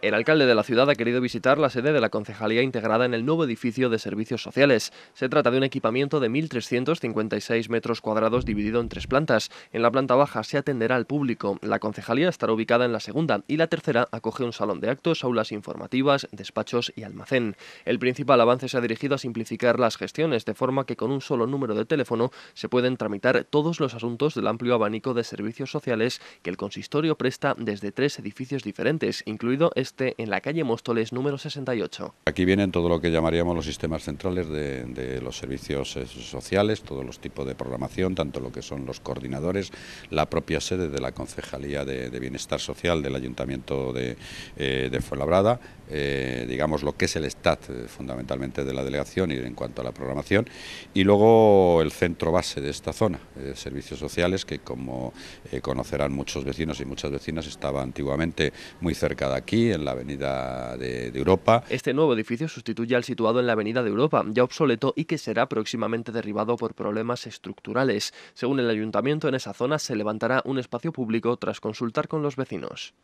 El alcalde de la ciudad ha querido visitar la sede de la concejalía integrada en el nuevo edificio de servicios sociales. Se trata de un equipamiento de 1.356 metros cuadrados dividido en tres plantas. En la planta baja se atenderá al público. La concejalía estará ubicada en la segunda y la tercera acoge un salón de actos, aulas informativas, despachos y almacén. El principal avance se ha dirigido a simplificar las gestiones de forma que con un solo número de teléfono se pueden tramitar todos los asuntos del amplio abanico de servicios sociales que el consistorio presta desde tres edificios diferentes, incluido este en la calle Móstoles número 68. Aquí vienen todo lo que llamaríamos los sistemas centrales de, los servicios eh, sociales, todos los tipos de programación, tanto lo que son los coordinadores, la propia sede de la Concejalía de, Bienestar Social del Ayuntamiento de, eh, de Fuenlabrada, eh, digamos lo que es el STAT fundamentalmente de la delegación y en cuanto a la programación, y luego el centro base de esta zona, servicios sociales, que como conocerán muchos vecinos y muchas vecinas, estaba antiguamente muy cerca de aquí, en la Avenida de, de Europa. Este nuevo edificio sustituye al situado en la Avenida de Europa, ya obsoleto y que será próximamente derribado por problemas estructurales. Según el ayuntamiento, en esa zona se levantará un espacio público tras consultar con los vecinos.